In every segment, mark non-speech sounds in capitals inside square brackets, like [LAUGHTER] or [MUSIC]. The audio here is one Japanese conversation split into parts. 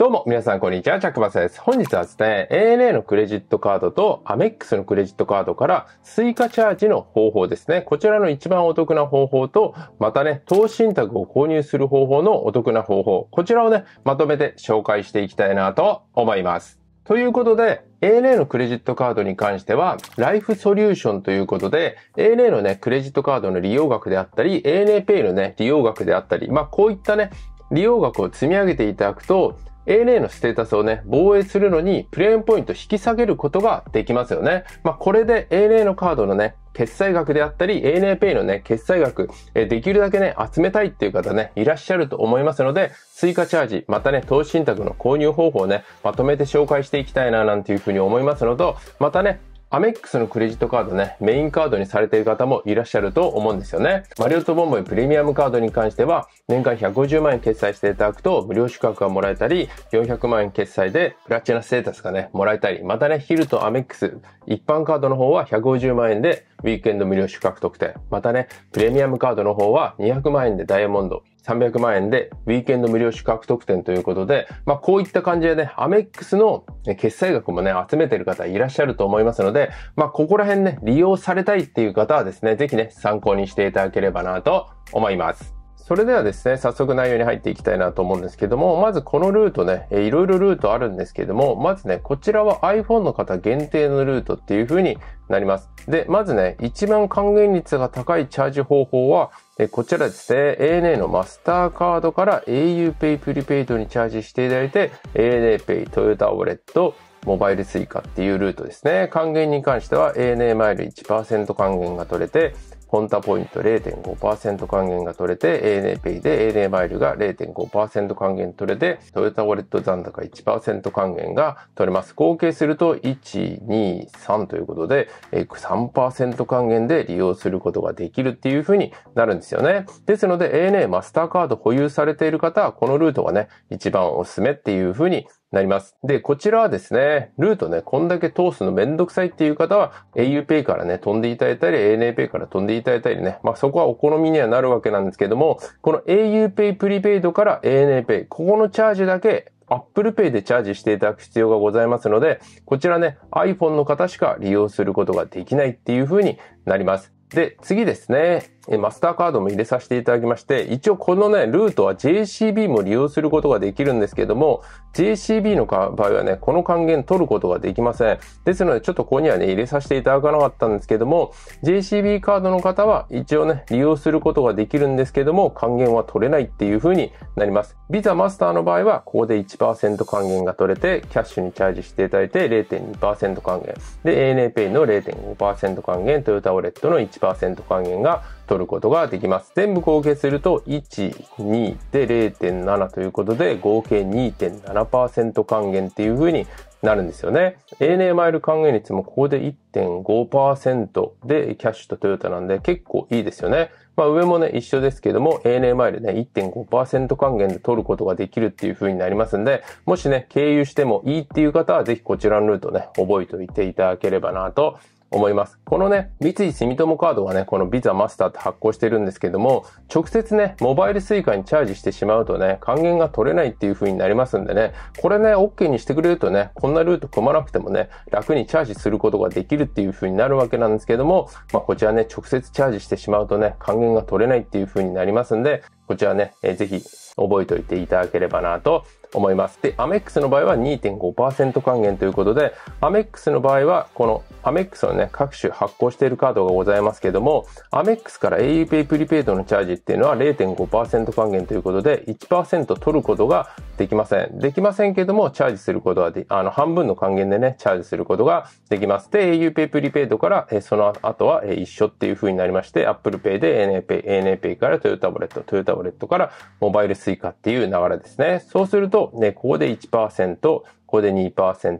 どうも、皆さん、こんにちは。チャックバスです。本日はですね、ANA のクレジットカードと AMEX のクレジットカードから追加チャージの方法ですね。こちらの一番お得な方法と、またね、投資信託を購入する方法のお得な方法、こちらをね、まとめて紹介していきたいなと思います。ということで、ANA のクレジットカードに関しては、ライフソリューションということで、ANA のね、クレジットカードの利用額であったり、ANAPay のね、利用額であったり、まあ、こういったね、利用額を積み上げていただくと、ANA のステータスをね、防衛するのにプレーンポイント引き下げることができますよね。まあ、これで ANA のカードのね、決済額であったり、ANAPay のね、決済額、えできるだけね、集めたいっていう方ね、いらっしゃると思いますので、追加チャージ、またね、投資信託の購入方法をね、まとめて紹介していきたいな、なんていうふうに思いますのと、またね、アメックスのクレジットカードね、メインカードにされている方もいらっしゃると思うんですよね。マリオットボンボイプレミアムカードに関しては、年間150万円決済していただくと、無料宿泊がもらえたり、400万円決済でプラチナステータスがね、もらえたり、またね、ヒルとアメックス、一般カードの方は150万円でウィークエンド無料宿泊特典。またね、プレミアムカードの方は200万円でダイヤモンド、300万円でウィークエンド無料宿泊特典ということで、まあこういった感じでね、アメックスの決済額もね、集めてる方いらっしゃると思いますので、まあここら辺ね、利用されたいっていう方はですね、ぜひね、参考にしていただければなと思います。それではですね、早速内容に入っていきたいなと思うんですけども、まずこのルートね、いろいろルートあるんですけども、まずね、こちらは iPhone の方限定のルートっていう風になります。で、まずね、一番還元率が高いチャージ方法は、こちらですね、ANA のマスターカードから auPay プリペイドにチャージしていただいて、ANAPay、トヨタウォレット、モバイル suica っていうルートですね。還元に関しては ANA マイル1%還元が取れて、ホンタポイント0.5%還元が取れて、ANAPay で ANA マイルが0.5%還元取れて、トヨタウォレット残高1%還元が取れます。合計すると1、2、3ということで、3%還元で利用することができるっていう風になるんですよね。ですので ANA マスターカード保有されている方は、このルートがね、一番おすすめっていう風になります。で、こちらはですね、ルートね、こんだけ通すのめんどくさいっていう方は、auPay からね、飛んでいただいたり、ANAPay から飛んでいただいたりね、まあそこはお好みにはなるわけなんですけども、この auPay プリペイドから ANAPay、ここのチャージだけ、Apple Pay でチャージしていただく必要がございますので、こちらね、iPhone の方しか利用することができないっていう風になります。で、次ですね。マスターカードも入れさせていただきまして、一応このね、ルートは JCB も利用することができるんですけども、JCB の場合はね、この還元取ることができません。ですので、ちょっとここにはね、入れさせていただかなかったんですけども、JCB カードの方は一応ね、利用することができるんですけども、還元は取れないっていう風になります。ビザマスターの場合は、ここで1%還元が取れて、キャッシュにチャージしていただいて0.2%還元。で、ANAPay の0.5%還元、トヨタウォレットの1%還元が取ることができます。全部合計すると1、2で0.7ということで合計2.7%還元っていう風になるんですよね。ANA マイル還元率もここで1.5%でキャッシュとトヨタなんで結構いいですよね。まあ上もね一緒ですけども ANA マイルね1.5%還元で取ることができるっていう風になりますんで、もしね経由してもいいっていう方はぜひこちらのルートね覚えておいていただければなと思います。このね、三井住友カードはね、このビザマスターって発行してるんですけども、直接ね、モバイル suica にチャージしてしまうとね、還元が取れないっていう風になりますんでね、これね、OK にしてくれるとね、こんなルート組まなくてもね、楽にチャージすることができるっていう風になるわけなんですけども、まあ、こちらね、直接チャージしてしまうとね、還元が取れないっていう風になりますんで、こちらね、えぜひ覚えておいていただければなと思います。で、アメックスの場合は2.5%還元ということで、アメックスの場合は、このアメックスのね、各種発行しているカードがございますけども、アメックスから auPay プリペイドのチャージっていうのは0.5%還元ということで、1%取ることができません。できませんけども、チャージすることはで、あの、半分の還元でね、チャージすることができます。で、auPay プリペイドから、えその後は、え一緒っていう風になりまして、Apple Pay で ANAPay、ANAPay からトヨタブレット、トヨタブレットからモバイル suica っていう流れですね。そうすると、ここで1%、ここで2%、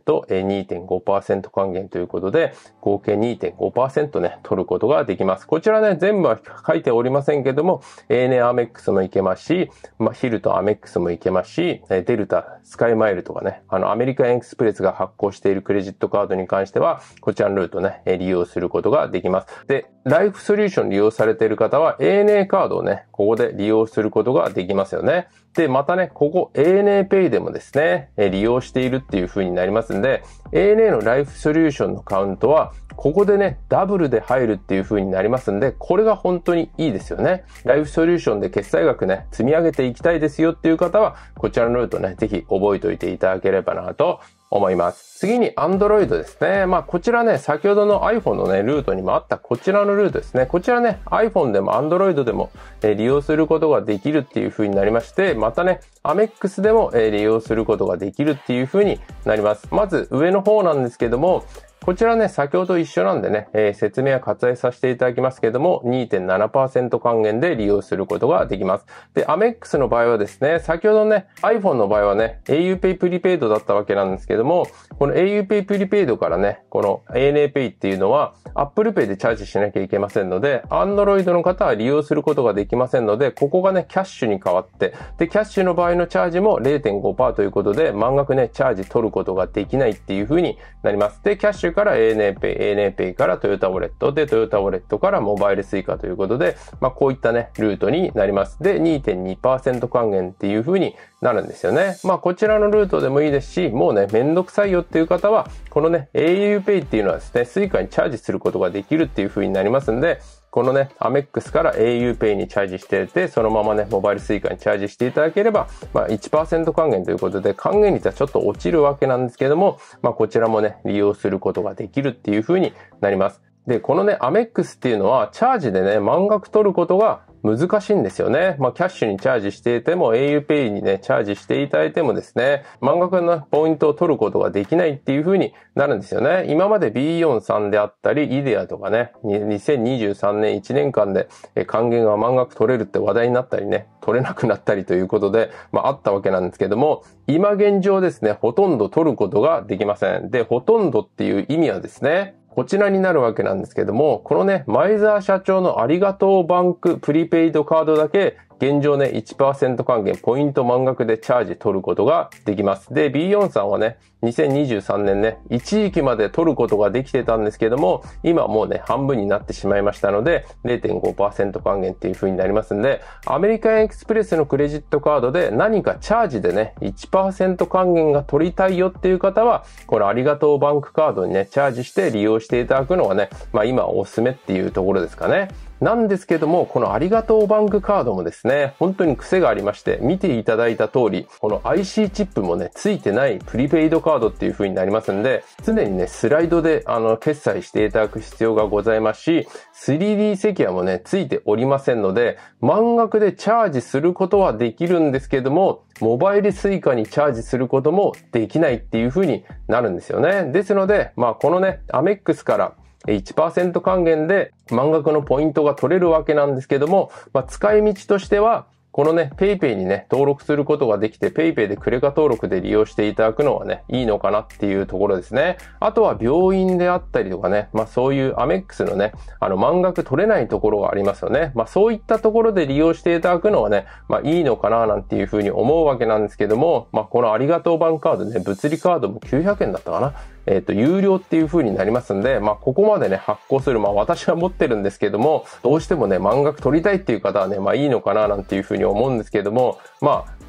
2.5%還元ということで、合計2.5%ね、取ることができます。こちらね、全部は書いておりませんけども、ANA アメックスもいけますし、まあ、ヒルとアメックスもいけますし、デルタ、スカイマイルとかね、あの、アメリカエンクスプレスが発行しているクレジットカードに関しては、こちらのルートね、利用することができます。で、ライフソリューション利用されている方は ANA カードをね、ここで利用することができますよね。で、またね、ここ ANA Pay でもですね、利用しているっていう風になりますんで、ANA のライフソリューションのカウントは、ここでね、ダブルで入るっていう風になりますんで、これが本当にいいですよね。ライフソリューションで決済額ね、積み上げていきたいですよっていう方は、こちらのルートね、ぜひ覚えておいていただければなと思います。次に Android ですね。まあこちらね、先ほどの iPhone のね、ルートにもあったこちらのルートですね。こちらね、iPhone でも Android でも、え利用することができるっていう風になりまして、またね、Amex でも、え利用することができるっていう風になります。まず上の方なんですけども、こちらね、先ほど一緒なんでね、えー、説明は割愛させていただきますけれども、2.7%還元で利用することができます。で、アメックスの場合はですね、先ほどね、iPhone の場合はね、auPay プリペイドだったわけなんですけども、この auPay プリペイドからね、この ANAPay っていうのは Apple Pay でチャージしなきゃいけませんので、Android の方は利用することができませんので、ここがね、キャッシュに変わって、で、キャッシュの場合のチャージも0.5%ということで、満額ね、チャージ取ることができないっていう風になります。で、キャッシュから ANAPay、ANAPay からトヨタウォレット、で、トヨタウォレットからモバイル suica ということで、まあ、こういったね、ルートになります。で、2.2%還元っていう風になるんですよね。まあ、こちらのルートでもいいですし、もうね、めんどくさいよっていう方は、このね、aupay っていうのはですね、suica にチャージすることができるっていう風になりますんで、このね、アメックスから auPay にチャージしてて、そのままね、モバイル suica にチャージしていただければ、まあ1%還元ということで、還元率はちょっと落ちるわけなんですけども、まあこちらもね、利用することができるっていう風になります。で、このね、アメックスっていうのは、チャージでね、満額取ることが難しいんですよね。まあ、キャッシュにチャージしていても、auPay にね、チャージしていただいてもですね、満額のポイントを取ることができないっていう風になるんですよね。今まで B43 であったり、イデアとかね、2023年1年間で還元が満額取れるって話題になったりね、取れなくなったりということで、まあ、あったわけなんですけども、今現状ですね、ほとんど取ることができません。で、ほとんどっていう意味はですね、こちらになるわけなんですけども、このね、マイザー社長のありがとうバンクプリペイドカードだけ現状ね、1%還元、ポイント満額でチャージ取ることができます。で、B4 さんはね、2023年ね、一時期まで取ることができてたんですけども、今もうね、半分になってしまいましたので、0.5%還元っていう風になりますんで、アメリカンエクスプレスのクレジットカードで何かチャージでね、1%還元が取りたいよっていう方は、このありがとうバンクカードにね、チャージして利用していただくのがね、まあ今おすすめっていうところですかね。なんですけども、このありがとうバンクカードもですね、本当に癖がありまして、見ていただいた通り、この IC チップもね、ついてないプリペイドカードっていう風になりますんで、常にね、スライドで、あの、決済していただく必要がございますし、3D セキュアもね、ついておりませんので、満額でチャージすることはできるんですけども、モバイル suica にチャージすることもできないっていう風になるんですよね。ですので、まあ、このね、アメックスから1%還元で満額のポイントが取れるわけなんですけども、まあ、使い道としては、このね、PayPay にね、登録することができて、PayPay でクレカ登録で利用していただくのはね、いいのかなっていうところですね。あとは病院であったりとかね、まあそういうアメックスのね、あの、満額取れないところがありますよね。まあそういったところで利用していただくのはね、まあいいのかななんていうふうに思うわけなんですけども、まあこのありがとう版カードね、物理カードも900円だったかな。えっ、ー、と、有料っていう風になりますんで、まあ、ここまでね、発行する、まあ、私は持ってるんですけども、どうしてもね、満額取りたいっていう方はね、まあ、いいのかな、なんていう風に思うんですけども、まあ、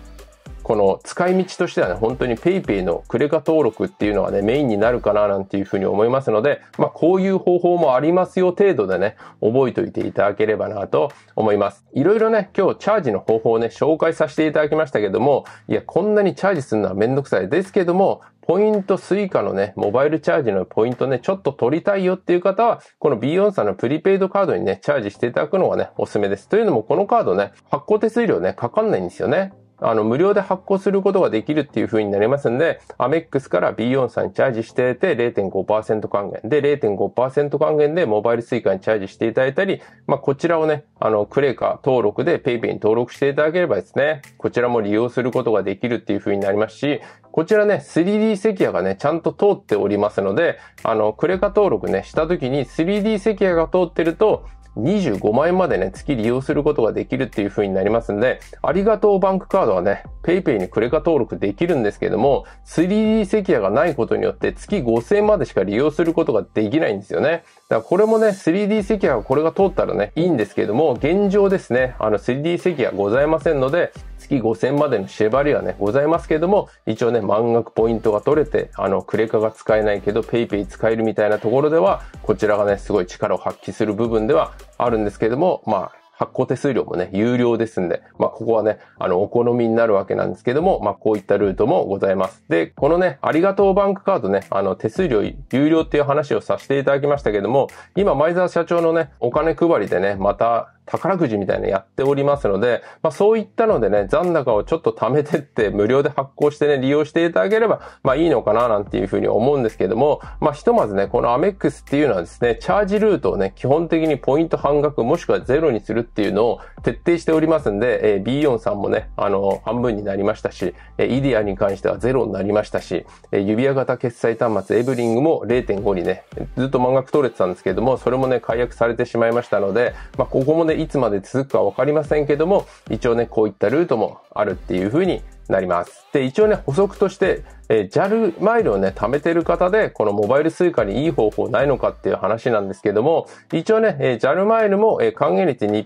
この使い道としてはね、本当に PayPay のクレカ登録っていうのがね、メインになるかななんていうふうに思いますので、まあ、こういう方法もありますよ程度でね、覚えておいていただければなと思います。いろいろね、今日チャージの方法をね、紹介させていただきましたけども、いや、こんなにチャージするのはめんどくさいですけども、ポイントスイカのね、モバイルチャージのポイントね、ちょっと取りたいよっていう方は、この B4 さんのプリペイドカードにね、チャージしていただくのがね、おすすめです。というのも、このカードね、発行手数料ね、かかんないんですよね。あの、無料で発行することができるっていう風になりますんで、アメックスから B4 さんにチャージしていて0.5%還元で、0.5%還元でモバイルスイカにチャージしていただいたり、まあ、こちらをね、あの、クレカ登録で PayPay に登録していただければですね、こちらも利用することができるっていう風になりますし、こちらね、3D セキュアがね、ちゃんと通っておりますので、あの、クレカ登録ね、した時に 3D セキュアが通ってると、25万円までね、月利用することができるっていう風になりますんで、ありがとうバンクカードはね、PayPay にクレカ登録できるんですけども、3D セキュアがないことによって月5000円までしか利用することができないんですよね。だからこれもね、3D セキュアこれが通ったらね、いいんですけども、現状ですね、あの 3D セキュアございませんので、月5000までの縛りはね、ございますけれども、一応ね、満額ポイントが取れて、あの、クレカが使えないけど、ペイペイ使えるみたいなところでは、こちらがね、すごい力を発揮する部分ではあるんですけれども、まあ、発行手数料もね、有料ですんで、まあ、ここはね、あの、お好みになるわけなんですけども、まあ、こういったルートもございます。で、このね、ありがとうバンクカードね、あの、手数料有料っていう話をさせていただきましたけども、今、前澤社長のね、お金配りでね、また、宝くじみたいなのやっておりますので、まあそういったのでね、残高をちょっと貯めてって [LAUGHS] 無料で発行してね、利用していただければ、まあいいのかななんていうふうに思うんですけども、まあひとまずね、このアメックスっていうのはですね、チャージルートをね、基本的にポイント半額もしくはゼロにするっていうのを徹底しておりますんで、えー、ビーンさんもね、あの、半分になりましたし、えー、イディアに関してはゼロになりましたし、えー、指輪型決済端末エブリングも0.5にね、ずっと満額取れてたんですけども、それもね、解約されてしまいましたので、まあここもね、でいつまで続くかわかりませんけども、一応ね、こういったルートもあるっていうふうになります。で、一応ね、補足として、えー、JAL マイルをね、貯めてる方で、このモバイル suica にいい方法ないのかっていう話なんですけども、一応ね、えー、JAL マイルも、えー、還元率2%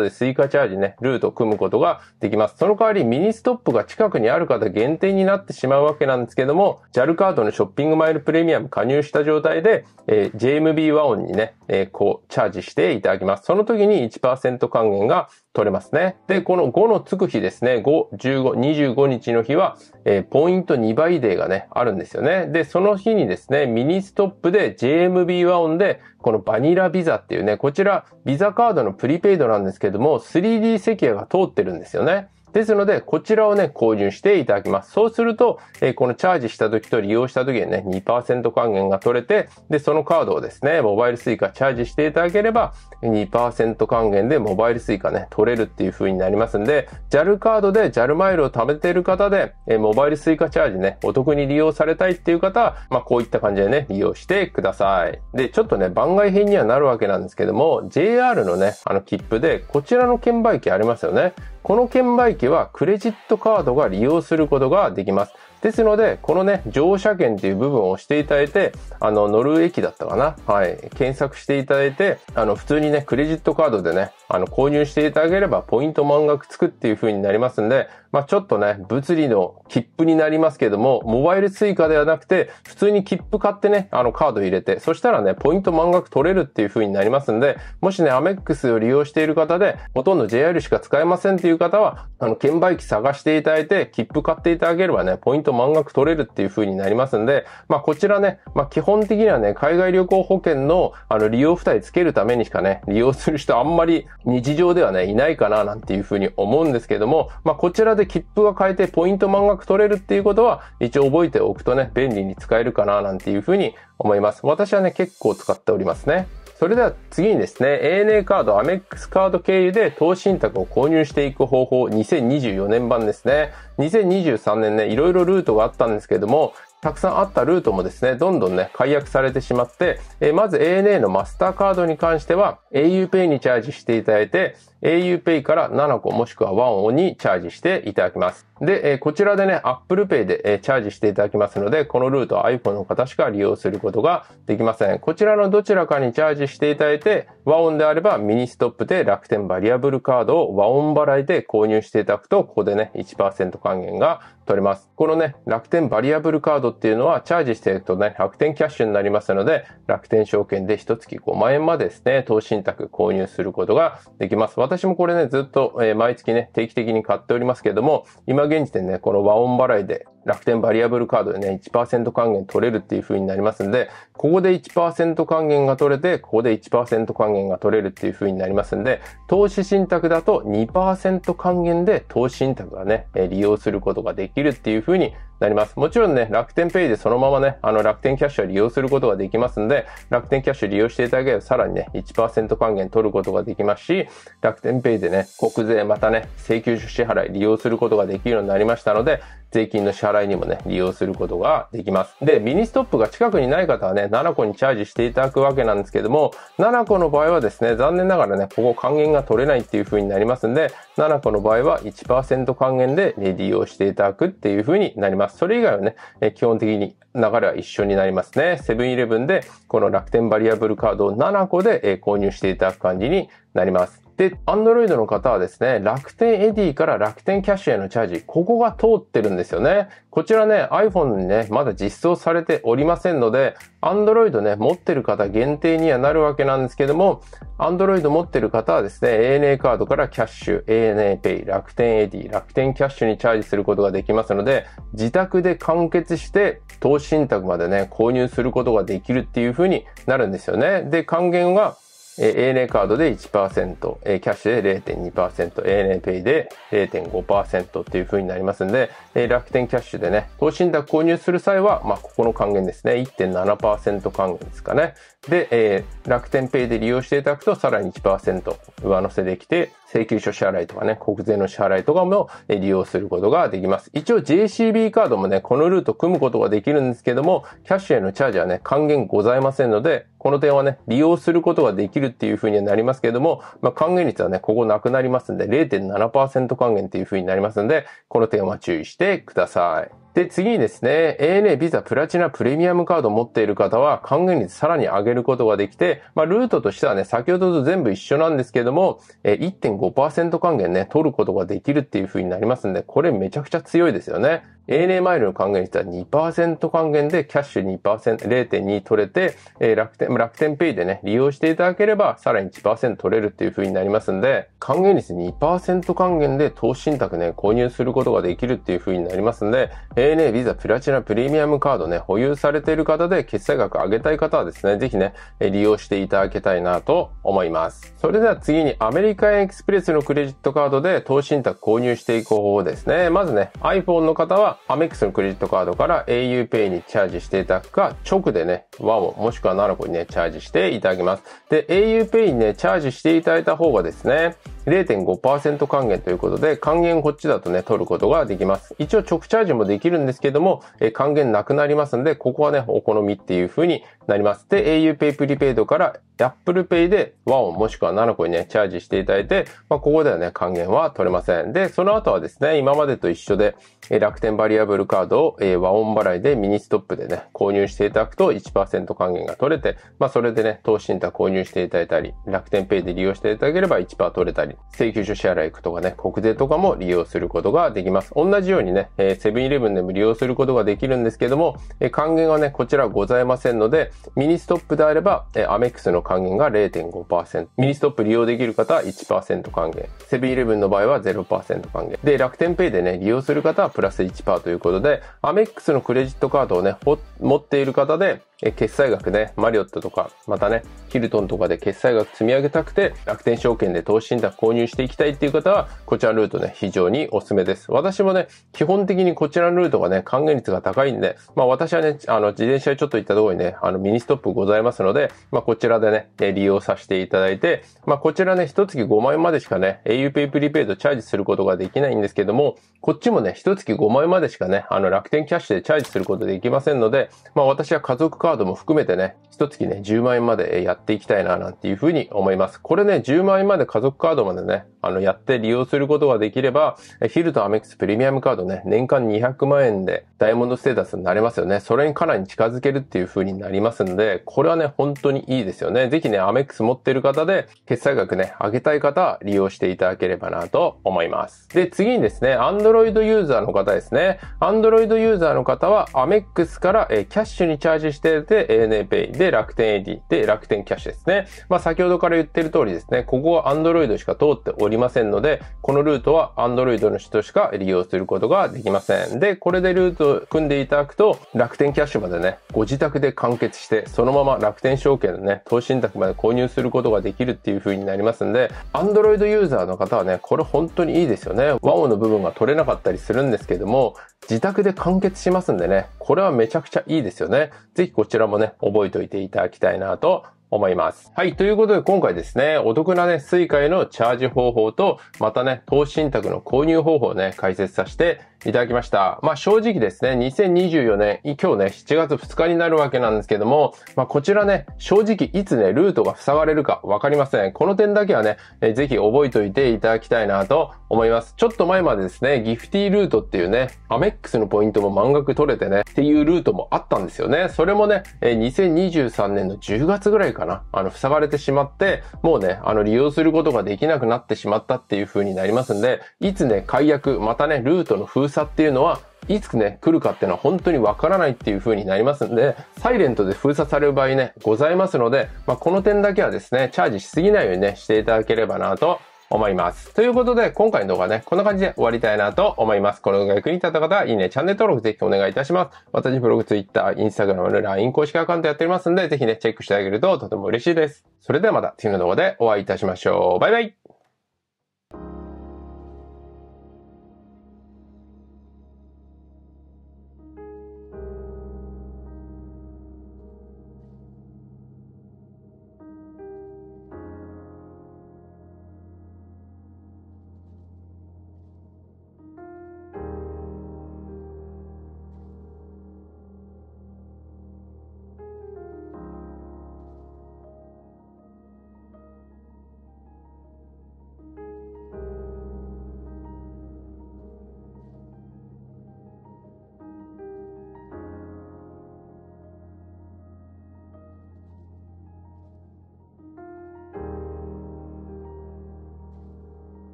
で suica チャージね、ルートを組むことができます。その代わりミニストップが近くにある方限定になってしまうわけなんですけども、JAL カードのショッピングマイルプレミアム加入した状態で、えー、JMB ワオンにね、えー、こう、チャージしていただきます。その時に1%還元が取れますね。で、この5のつく日ですね、5、15、25日の日は、えー、ポイント2倍でデーがね、あるんですよね。で、その日にですね、ミニストップで JMB 1音で、このバニラビザっていうね、こちら、ビザカードのプリペイドなんですけども、3D 席屋が通ってるんですよね。ですので、こちらをね、購入していただきます。そうすると、えー、このチャージした時と利用した時にね、2%還元が取れて、で、そのカードをですね、モバイル suica チャージしていただければ、2%還元でモバイル suica ね、取れるっていう風になりますんで、JAL カードで JAL マイルを貯めている方で、えー、モバイル suica チャージね、お得に利用されたいっていう方は、まあ、こういった感じでね、利用してください。で、ちょっとね、番外編にはなるわけなんですけども、JR のね、あの切符で、こちらの券売機ありますよね。この券売機はクレジットカードが利用することができます。ですので、このね、乗車券っていう部分を押していただいて、あの、乗る駅だったかなはい。検索していただいて、あの、普通にね、クレジットカードでね、あの、購入していただければ、ポイント満額つくっていう風になりますんで、まあ、ちょっとね、物理の切符になりますけども、モバイル追加ではなくて、普通に切符買ってね、あのカード入れて、そしたらね、ポイント満額取れるっていう風になりますんで、もしね、アメックスを利用している方で、ほとんど JR しか使えませんっていう方は、あの、券売機探していただいて、切符買っていただければね、ポイント満額取れるっていう風になりますんで、まあ、こちらね、まあ、基本的にはね、海外旅行保険の、あの、利用負担つけるためにしかね、利用する人あんまり日常ではね、いないかな、なんていう風に思うんですけども、まあ、こちらで切符が買えてポイント満額取れるっていうことは、一応覚えておくとね、便利に使えるかななんていうふうに思います。私はね、結構使っておりますね。それでは次にですね、ANA カード、アメックスカード経由で投資信託を購入していく方法、2024年版ですね。2023年ね、いろいろルートがあったんですけども、たくさんあったルートもですね、どんどんね、解約されてしまって、えまず ANA のマスターカードに関しては auPay にチャージしていただいて、auPay から7個もしくは1をにチャージしていただきます。で、こちらでね、Apple Pay でチャージしていただきますので、このルートは iPhone の方しか利用することができません。こちらのどちらかにチャージしていただいて、和音であればミニストップで楽天バリアブルカードを和音払いで購入していただくと、ここでね、1%還元が取れます。このね、楽天バリアブルカードっていうのはチャージしていくとね、楽天キャッシュになりますので、楽天証券で1月5万円までですね、投資信託購入することができます。私もこれね、ずっと、え毎月ね、定期的に買っておりますけれども、今現時点ね、この和音払いで楽天バリアブルカードでね、1%還元取れるっていう風になりますんで、ここで1%還元が取れて、ここで1%還元が取れるっていう風になりますんで、投資信託だと2%還元で投資信託がね、利用することができるっていう風になります。もちろんね、楽天ペイでそのままね、あの楽天キャッシュは利用することができますんで、楽天キャッシュ利用していただければさらにね、1%還元取ることができますし、楽天ペイでね、国税またね、請求書支払い利用することができるようになりましたので、税金の支払いにもね、利用することができます。で、ミニストップが近くにない方はね、7個にチャージしていただくわけなんですけども、7個の場合はですね、残念ながらね、ここ還元が取れないっていう風になりますんで、7個の場合は1%還元で、ね、利用していただくっていう風になります。それ以外はね、え基本的に流れは一緒になりますね。セブンイレブンで、この楽天バリアブルカードを7個で、え購入していただく感じになります。で、Android の方はですね、楽天エディから楽天キャッシュへのチャージ、ここが通ってるんですよね。こちらね、iPhone にね、まだ実装されておりませんので、Android ね、持ってる方限定にはなるわけなんですけども、Android 持ってる方はですね、ANA カードからキャッシュ、ANA Pay、楽天エディ、楽天キャッシュにチャージすることができますので、自宅で完結して投資信託までね、購入することができるっていう風になるんですよね。で、還元がえ ANA カードで1%、キャッシュで0.2%、ANA ペイで0.5%っていう風になりますんで、え楽天キャッシュでね、投資信託購入する際は、まあ、ここの還元ですね、1.7%還元ですかね、で、えー、楽天ペイで利用していただくとさらに1%上乗せできて、請求書支払いとかね、国税の支払いとかも利用することができます。一応 JCB カードもね、このルート組むことができるんですけども、キャッシュへのチャージはね、還元ございませんので、この点はね、利用することができるっていうふうにはなりますけども、まあ、還元率はね、ここなくなりますんで、0.7%還元っていうふうになりますんで、この点は注意してください。で、次にですね、ANA ビザプラチナプレミアムカードを持っている方は還元率さらに上げることができて、まあ、ルートとしてはね、先ほどと全部一緒なんですけども、1.5%還元ね、取ることができるっていう風になりますんで、これめちゃくちゃ強いですよね。ANA マイルの還元率は2%還元で、キャッシュ2%、0.2取れて、楽天、楽天ペイでね、利用していただければ、さらに1%取れるっていう風になりますんで、還元率2%還元で投資信託ね、購入することができるっていう風になりますんで、ANA、Visa、プラチナ、プレミアムカードね、保有されている方で決済額上げたい方はですね、ぜひね、利用していただきたいなと思います。それでは次にアメリカンエクスプレスのクレジットカードで投資信託購入していく方法ですね。まずね、iPhone の方はアメックスのクレジットカードから auPay にチャージしていただくか、直でね、ワオもしくはナナコにね、チャージしていただきます。で、auPay にね、チャージしていただいた方がですね、0.5%還元ということで、還元こっちだとね、取ることができます。一応直チャージもできるんですけども、え還元なくなりますので、ここはね、お好みっていう風になります。で、auPay プリペイドから Apple Pay で和音もしくは7個にね、チャージしていただいて、まあ、ここではね、還元は取れません。で、その後はですね、今までと一緒で、え楽天バリアブルカードを、え和音払いでミニストップでね、購入していただくと1%還元が取れて、まあ、それでね、投資信託購入していただいたり、楽天ペイで利用していただければ1%取れたり、請求書支払いとかね、国税とかも利用することができます。同じようにね、セブンイレブンでも利用することができるんですけども、え還元はね、こちらございませんので、ミニストップであれば、えアメックスの還元が0.5%、ミニストップ利用できる方は1%還元、セブンイレブンの場合は0%還元。で、楽天ペイでね、利用する方はプラス1%ということで、アメックスのクレジットカードをね、持っている方で、え決済額ね、マリオットとか、またね、ヒルトンとかで決済額積み上げたくて、楽天証券で投資信託購入していきたいっていう方は、こちらのルートね、非常におすすめです。私もね、基本的にこちらのルートがね、還元率が高いんで、まあ私はね、あの、自転車でちょっと行ったところにね、あの、ミニストップございますので、まあこちらでね、利用させていただいて、まあこちらね、一月5万円までしかね、aupay プリペイドチャージすることができないんですけども、こっちもね、一月5万円までしかね、あの、楽天キャッシュでチャージすることできませんので、まあ私は家族カードも含めてね、一月ね、10万円までやっていきたいな、なんていうふうに思います。これね、10万円まで家族カードまでね、あの、やって利用することができれば、ヒルとアメックスプレミアムカードね、年間200万円でダイヤモンドステータスになれますよね。それにかなり近づけるっていうふうになりますんで、これはね、本当にいいですよね。ぜひね、アメックス持ってる方で、決済額ね、上げたい方は利用していただければなと思います。で、次にですね、Android ユーザーの方ですね。Android ユーザーの方は、アメックスから、えキャッシュにチャージしてで、ANAPay で楽天 AD で楽天キャッシュですね。まあ先ほどから言ってる通りですね、ここは Android しか通っておりませんので、このルートは Android の人しか利用することができません。で、これでルートを組んでいただくと、楽天キャッシュまでね、ご自宅で完結して、そのまま楽天証券のね、投資信託まで購入することができるっていう風になりますんで、Android ユーザーの方はね、これ本当にいいですよね。和音の部分が取れなかったりするんですけども、自宅で完結しますんでね、これはめちゃくちゃいいですよね。ぜひごこちらもね、覚えておいていただきたいなと思います。はい。ということで今回ですね、お得なね、スイカへのチャージ方法と、またね、投資信託の購入方法をね、解説させていただきました。まあ正直ですね、2024年、今日ね、7月2日になるわけなんですけども、まあこちらね、正直いつね、ルートが塞がれるかわかりません。この点だけはね、えー、ぜひ覚えておいていただきたいなと思います。ちょっと前までですね、ギフティールートっていうね、アメックスのポイントも満額取れてね、っていうルートもあったんですよね。それもね、えー、2023年の10月ぐらいかな、あの、塞がれてしまって、もうね、あの、利用することができなくなってしまったっていう風になりますんで、いつね、解約、またね、ルートの封封鎖っていうのは、いつね、来るかっていうのは本当にわからないっていう風になりますんで、サイレントで封鎖される場合ね、ございますので、まあ、この点だけはですね、チャージしすぎないようにね、していただければなと思います。ということで、今回の動画ね、こんな感じで終わりたいなと思います。この動画が役に立った方は、いいね、チャンネル登録ぜひお願いいたします。私、ブログ、ツイッター、インスタグラム、LINE 公式アカウントやっておりますんで、ぜひね、チェックしてあげるととても嬉しいです。それではまた次の動画でお会いいたしましょう。バイバイ